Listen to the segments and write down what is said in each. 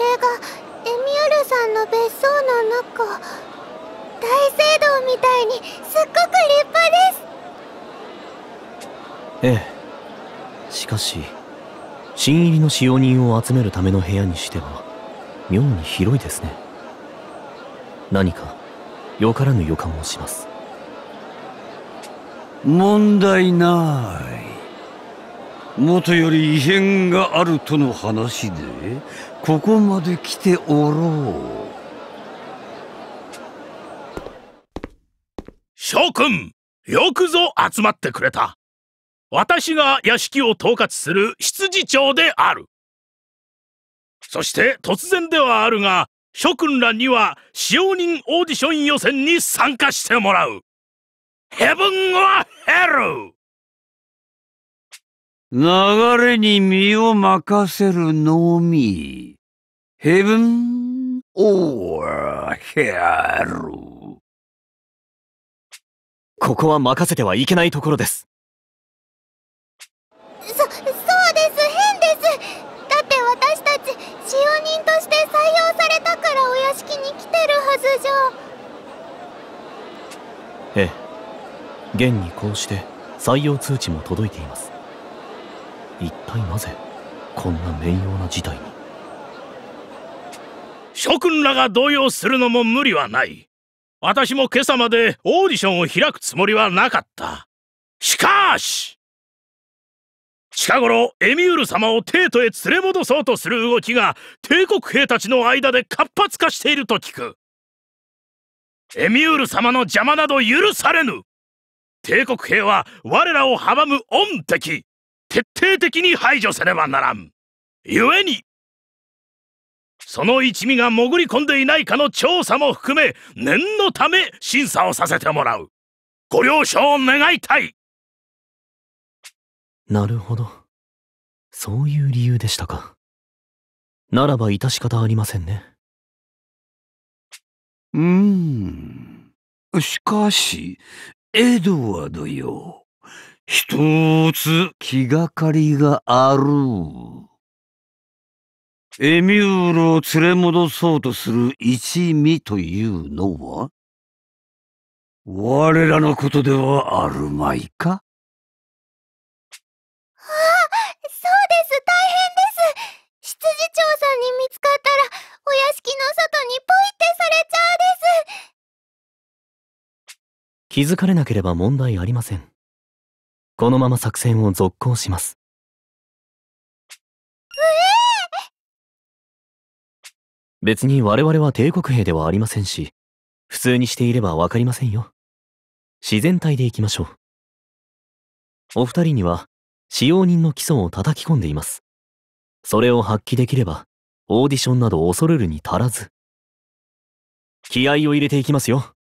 がエミュールさんの別荘の中大聖堂みたいにすっごく立派ですええしかし新入りの使用人を集めるための部屋にしては妙に広いですね何かよからぬ予感をします問題ないもとより異変があるとの話でここまで来ておろう諸君よくぞ集まってくれた私が屋敷を統括する執事長であるそして突然ではあるが諸君らには使用人オーディション予選に参加してもらうヘブンはヘル流れに身を任せるのみ。Heaven or Hell ここは任せてはいけないところです。そ、そうです、変です。だって私たち、使用人として採用されたからお屋敷に来てるはずじゃ。ええ。現にこうして採用通知も届いています。一体なぜこんな名誉な事態に諸君らが動揺するのも無理はない私も今朝までオーディションを開くつもりはなかったしかし近頃エミュール様を帝都へ連れ戻そうとする動きが帝国兵たちの間で活発化していると聞くエミュール様の邪魔など許されぬ帝国兵は我らを阻む恩敵徹底的に排除せねばならん故にその一味が潜り込んでいないかの調査も含め念のため審査をさせてもらうご了承願いたいなるほどそういう理由でしたかならば致し方ありませんねうーんしかしエドワードよ一つ気がかりがある。エミュールを連れ戻そうとする一味というのは我らのことではあるまいかああ、そうです、大変です。執事長さんに見つかったら、お屋敷の外にポイってされちゃうです。気づかれなければ問題ありません。このまま作戦を続行します。別に我々は帝国兵ではありませんし、普通にしていればわかりませんよ。自然体でいきましょう。お二人には、使用人の基礎を叩き込んでいます。それを発揮できれば、オーディションなど恐るるに足らず。気合を入れていきますよ。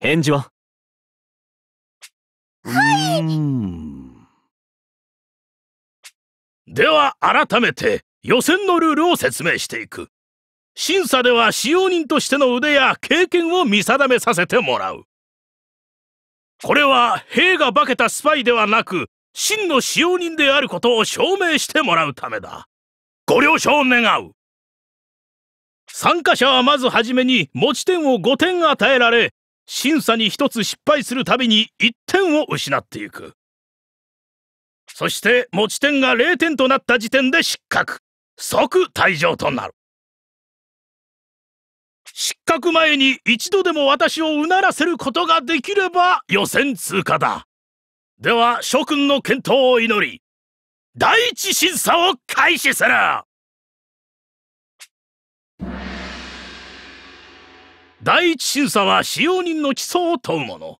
返事ははいでは改めて予選のルールを説明していく審査では使用人としての腕や経験を見定めさせてもらうこれは兵が化けたスパイではなく真の使用人であることを証明してもらうためだご了承願う参加者はまずはじめに持ち点を5点与えられ審査に1つ失敗するたびに1点を失っていくそして持ち点が0点となった時点で失格即退場となる失格前に一度でも私をうならせることができれば予選通過だでは諸君の健闘を祈り第一審査を開始する第一審査は使用人の基礎を問うもの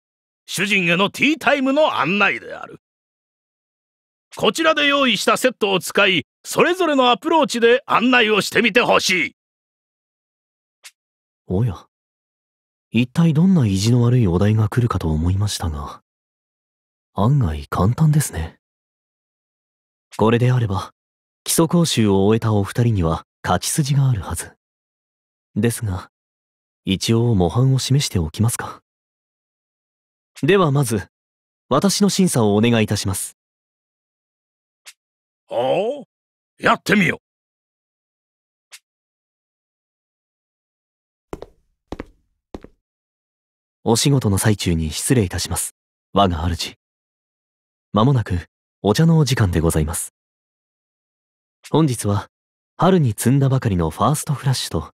主人へのティータイムの案内であるこちらで用意したセットを使い、それぞれのアプローチで案内をしてみてほしい。おや、一体どんな意地の悪いお題が来るかと思いましたが、案外簡単ですね。これであれば、基礎講習を終えたお二人には勝ち筋があるはず。ですが、一応模範を示しておきますか。ではまず、私の審査をお願いいたします。おお、やってみようお仕事の最中に失礼いたします。我が主。まもなくお茶のお時間でございます。本日は春に摘んだばかりのファーストフラッシュと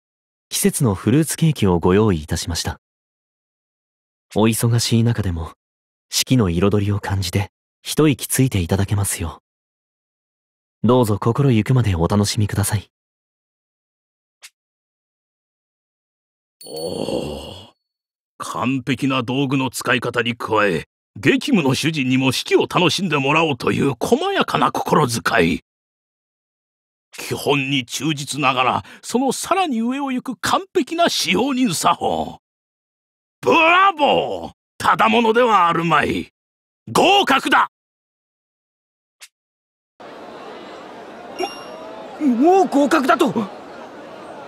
季節のフルーツケーキをご用意いたしました。お忙しい中でも四季の彩りを感じて一息ついていただけますよどうぞ心ゆくまでお楽しみください。おお、完璧な道具の使い方に加え、激務の主人にも式を楽しんでもらおうという細やかな心遣い。基本に忠実ながら、そのさらに上を行く完璧な使用人作法。ブラボーただものではあるまい合格だもう合格だと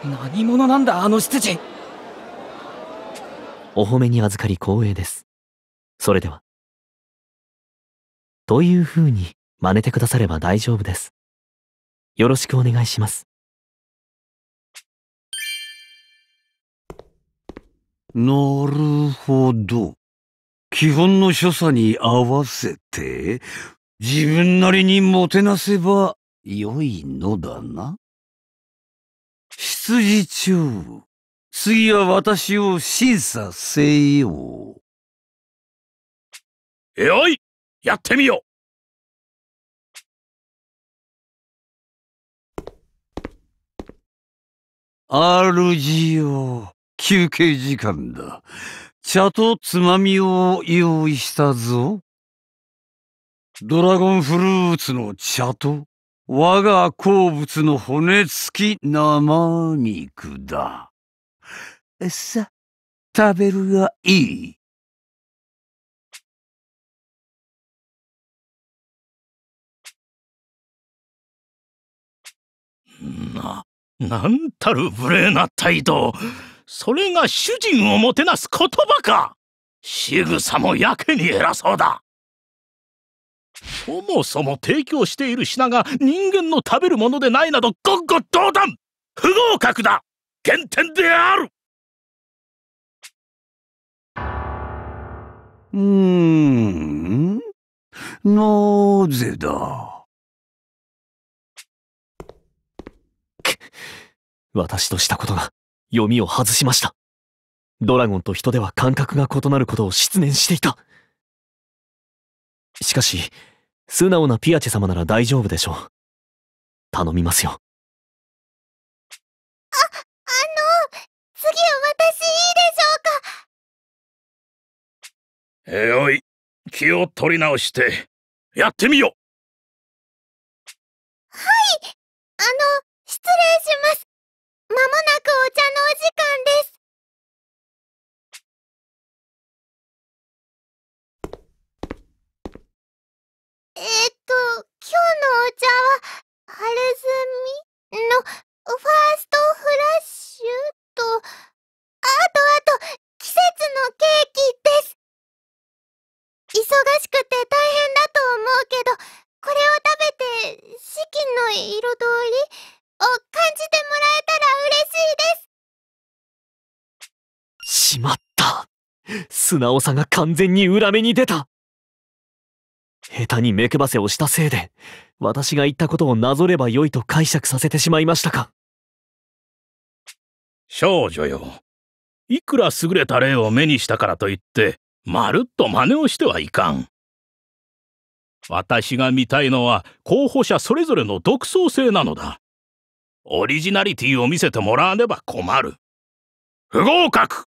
何者なんだあの執事お褒めに預かり光栄ですそれではというふうに真似てくだされば大丈夫ですよろしくお願いしますなるほど基本の所作に合わせて自分なりにもてなせば良いのだな。羊長、次は私を審査せよ。よいやってみよう主よ、休憩時間だ。茶とつまみを用意したぞ。ドラゴンフルーツの茶と我が好物の骨付き生肉だ。さ、食べるがいい。な、なんたる無礼な態度。それが主人をもてなす言葉か仕草もやけに偉そうだ。そもそも提供している品が人間の食べるものでないなどっご同断不合格だ原点であるうーんなぜだ私としたことが読みを外しましたドラゴンと人では感覚が異なることを失念していたしかし素直なピアチェ様なら大丈夫でしょう。頼みますよ。あ、あの、次は私いいでしょうかえおい、気を取り直して、やってみようはいあの、失礼します。まもなくお茶のお時間素直さが完全に裏目に出た下手に目配せをしたせいで、私が言ったことをなぞればよいと解釈させてしまいましたか。少女よ。いくら優れた例を目にしたからといって、まるっと真似をしてはいかん。私が見たいのは候補者それぞれの独創性なのだ。オリジナリティを見せてもらわねば困る。不合格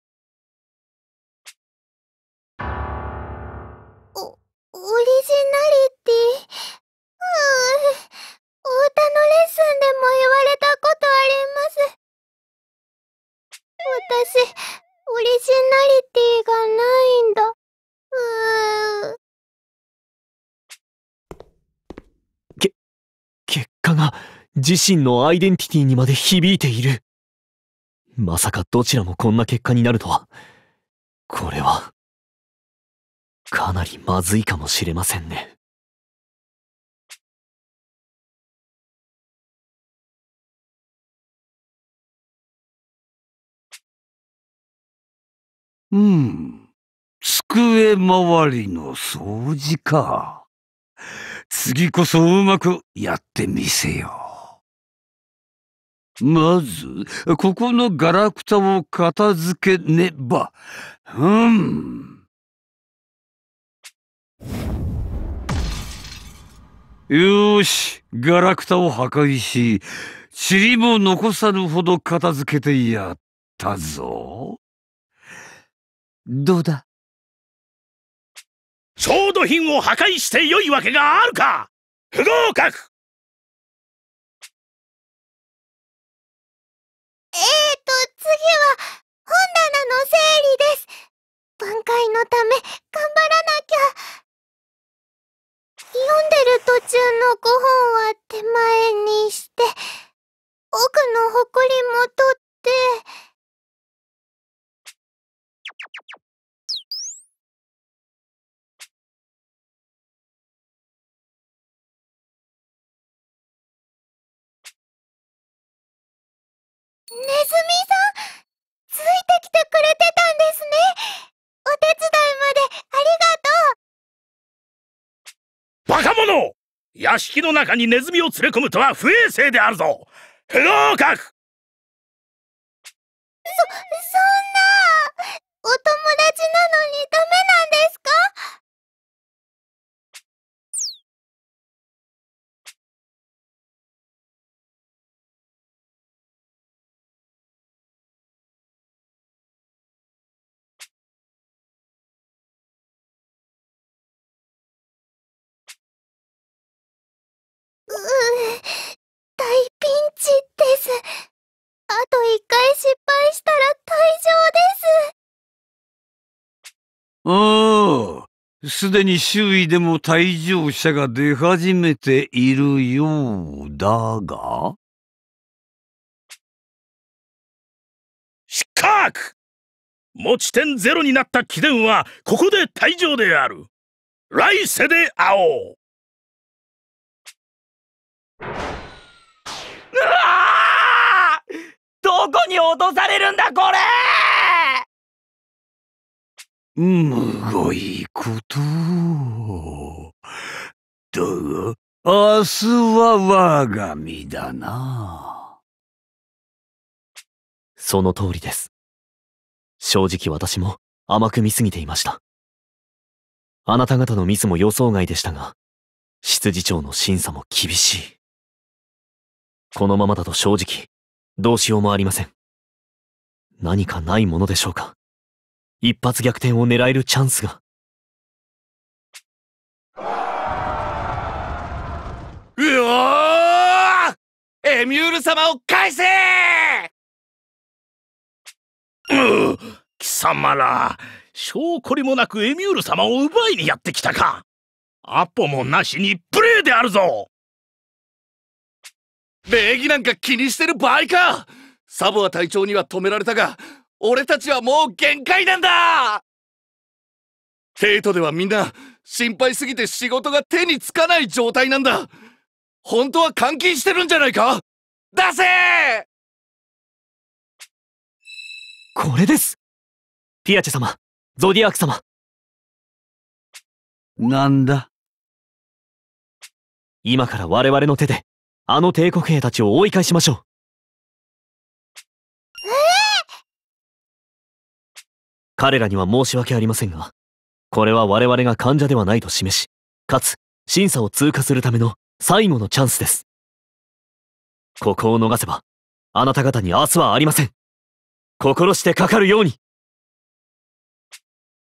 オリジナリティ。うん。お歌のレッスンでも言われたことあります。私、オリジナリティがないんだ。うーけ、結果が自身のアイデンティティにまで響いている。まさかどちらもこんな結果になるとは。これは。かなりまずいかもしれませんね。うん。机周りの掃除か。次こそうまくやってみせよう。まず、ここのガラクタを片付けねば。うん。よし、ガラクタを破壊し、塵も残さぬほど片付けてやったぞ。どうだ調度品を破壊して良いわけがあるか不合格の5本は手前にして、奥のほこりも取って、ネズミさんついてきてくれてたんですねお手伝いまでありがとうバカ者屋敷の中にネズミを連れ込むとは不衛生であるぞ不合格そ、そんなお友達なのにダメなんですかすでに周囲でも退場者が出始めているようだが。失格持ち点ゼロになった貴殿はここで退場である。来世で会おうどこに落とされるんだこれむごいことを。だが、明日は我が身だな。その通りです。正直私も甘く見すぎていました。あなた方のミスも予想外でしたが、執事長の審査も厳しい。このままだと正直、どうしようもありません。何かないものでしょうか。一発逆転を狙えるチャンスがうおエミュール様を返せう貴様ら証拠りもなくエミュール様を奪いにやってきたかアポもなしにプレーであるぞ礼儀なんか気にしてる場合かサボア隊長には止められたが俺たちはもう限界なんだフェイトではみんな心配すぎて仕事が手につかない状態なんだ本当は監禁してるんじゃないか出せこれですティアチェ様ゾディアーク様なんだ今から我々の手であの帝国兵たちを追い返しましょう彼らには申し訳ありませんが、これは我々が患者ではないと示し、かつ審査を通過するための最後のチャンスです。ここを逃せば、あなた方に明日はありません。心してかかるように。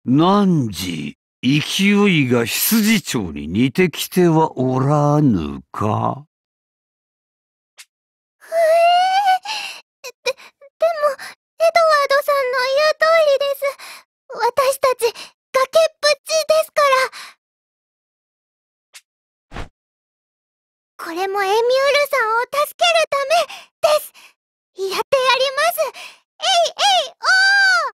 何時、勢いが羊町に似てきてはおらぬか。私たち、崖っぷちですから。これもエミュールさんを助けるためです。やってやります。えいえいおー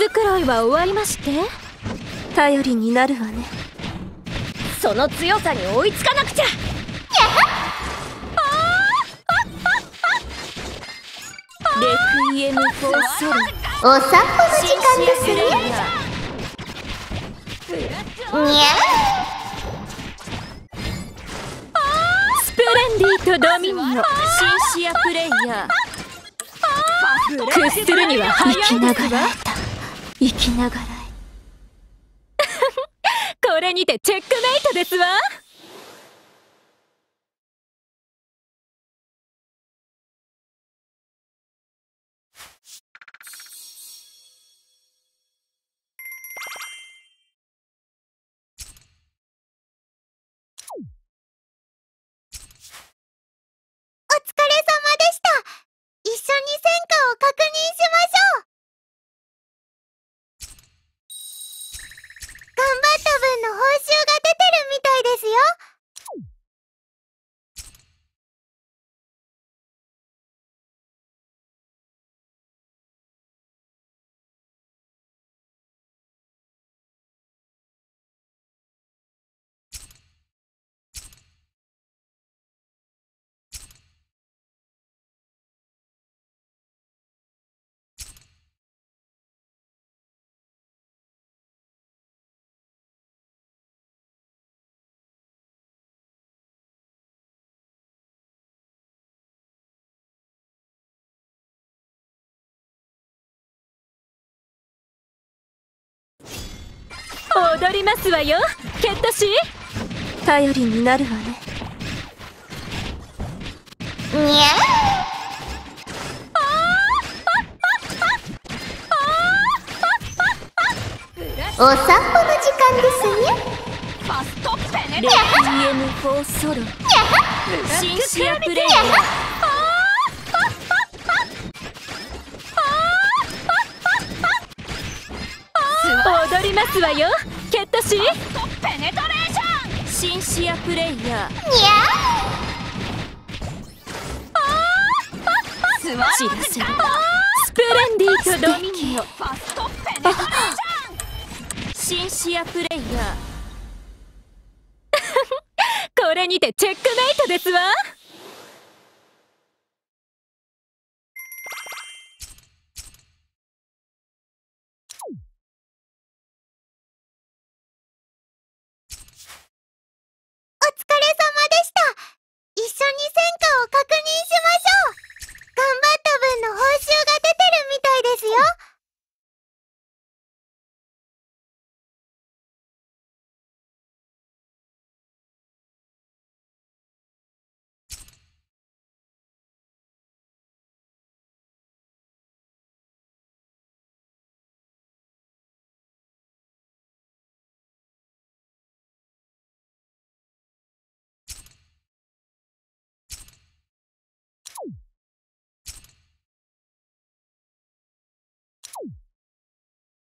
毛いは終わりまして頼りになるわねその強さに追いつかなくちゃレクイエム・フォーソルお散歩の時間ですねにゃスプレンディとドミニオシンシアプレイヤー屈するには生きながらえた生きながらい これにてチェックメイトですわ踊りますわよケットシー頼りになるわねにゃーお散歩の時間ですファストペネ m 4ソロ新シアプレイヤーますわよケットシーペネトレーションシンシアプレイヤーーあスプレンディとドミニオファストペネトレーションシンシアプレイヤーこれにてチェックメイトですわ